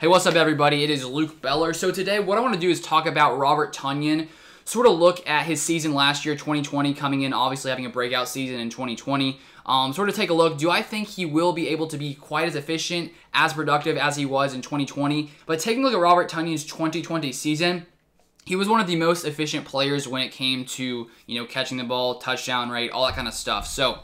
Hey, what's up everybody? It is Luke Beller. So today what I want to do is talk about Robert Tunyon, sort of look at his season last year, 2020, coming in obviously having a breakout season in 2020. Um, sort of take a look. Do I think he will be able to be quite as efficient, as productive as he was in 2020? But taking a look at Robert Tunyon's 2020 season, he was one of the most efficient players when it came to, you know, catching the ball, touchdown rate, all that kind of stuff. So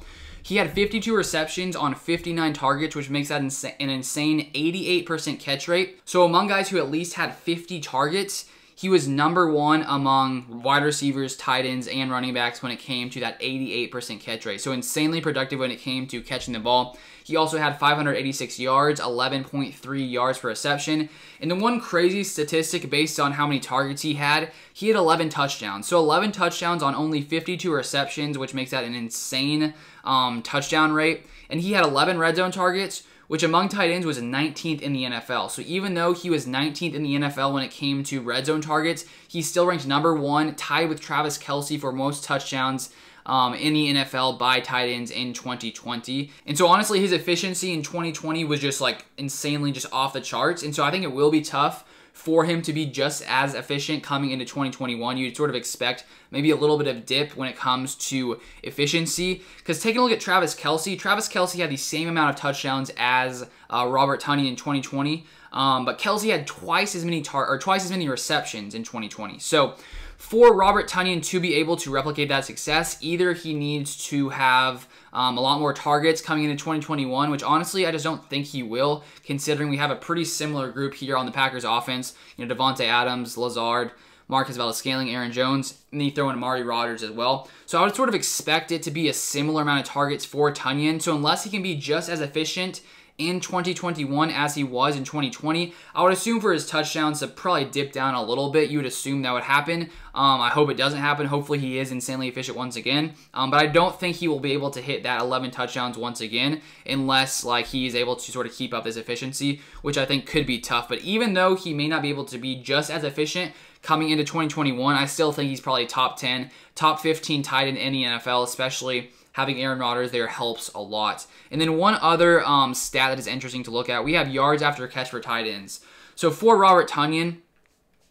he had 52 receptions on 59 targets, which makes that an insane 88% catch rate. So among guys who at least had 50 targets, he was number one among wide receivers, tight ends, and running backs when it came to that 88% catch rate. So insanely productive when it came to catching the ball. He also had 586 yards, 11.3 yards per reception. And the one crazy statistic based on how many targets he had, he had 11 touchdowns. So 11 touchdowns on only 52 receptions, which makes that an insane um, touchdown rate. And he had 11 red zone targets which among tight ends was 19th in the NFL. So even though he was 19th in the NFL when it came to red zone targets, he still ranked number one, tied with Travis Kelsey for most touchdowns. Um, in the NFL by tight ends in 2020. And so, honestly, his efficiency in 2020 was just like insanely just off the charts. And so, I think it will be tough for him to be just as efficient coming into 2021. You'd sort of expect maybe a little bit of dip when it comes to efficiency. Because taking a look at Travis Kelsey, Travis Kelsey had the same amount of touchdowns as uh, Robert Tunney in 2020, um, but Kelsey had twice as many tar- or twice as many receptions in 2020. So for Robert Tunyon to be able to replicate that success, either he needs to have um, a lot more targets coming into 2021, which honestly, I just don't think he will, considering we have a pretty similar group here on the Packers offense. You know, Devonte Adams, Lazard, Marcus Valdez Aaron Jones, and then you throw in Amari Rodgers as well. So I would sort of expect it to be a similar amount of targets for Tunyon. So unless he can be just as efficient in 2021 as he was in 2020. I would assume for his touchdowns to probably dip down a little bit. You would assume that would happen. Um, I hope it doesn't happen. Hopefully, he is insanely efficient once again. Um, but I don't think he will be able to hit that 11 touchdowns once again unless like he is able to sort of keep up this efficiency, which I think could be tough. But even though he may not be able to be just as efficient coming into 2021, I still think he's probably top 10, top 15 tight end in the NFL, especially having Aaron Rodgers there helps a lot. And then one other um, stat that is interesting to look at we have yards after catch for tight ends. So for Robert Tunyon,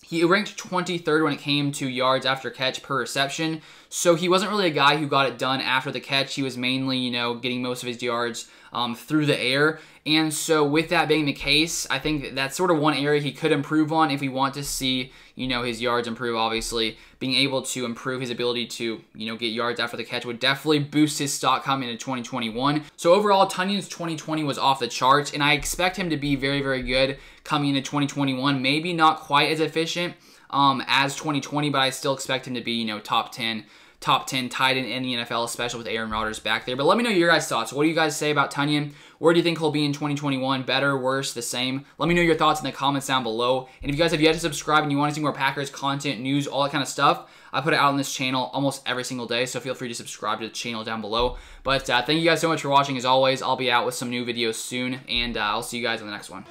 he ranked 23rd when it came to yards after catch per reception. So he wasn't really a guy who got it done after the catch. He was mainly, you know, getting most of his yards um, through the air. And so, with that being the case, I think that that's sort of one area he could improve on if we want to see, you know, his yards improve. Obviously, being able to improve his ability to, you know, get yards after the catch would definitely boost his stock coming into 2021. So overall, Tunyon's 2020 was off the charts, and I expect him to be very, very good coming into 2021. Maybe not quite as efficient um, as 2020, but I still expect him to be, you know, top 10 top 10 tight end in the NFL, especially with Aaron Rodgers back there. But let me know your guys' thoughts. What do you guys say about Tunyon? Where do you think he'll be in 2021? Better, worse, the same? Let me know your thoughts in the comments down below. And if you guys have yet to subscribe and you want to see more Packers content, news, all that kind of stuff, I put it out on this channel almost every single day, so feel free to subscribe to the channel down below. But uh, thank you guys so much for watching. As always, I'll be out with some new videos soon, and uh, I'll see you guys in the next one.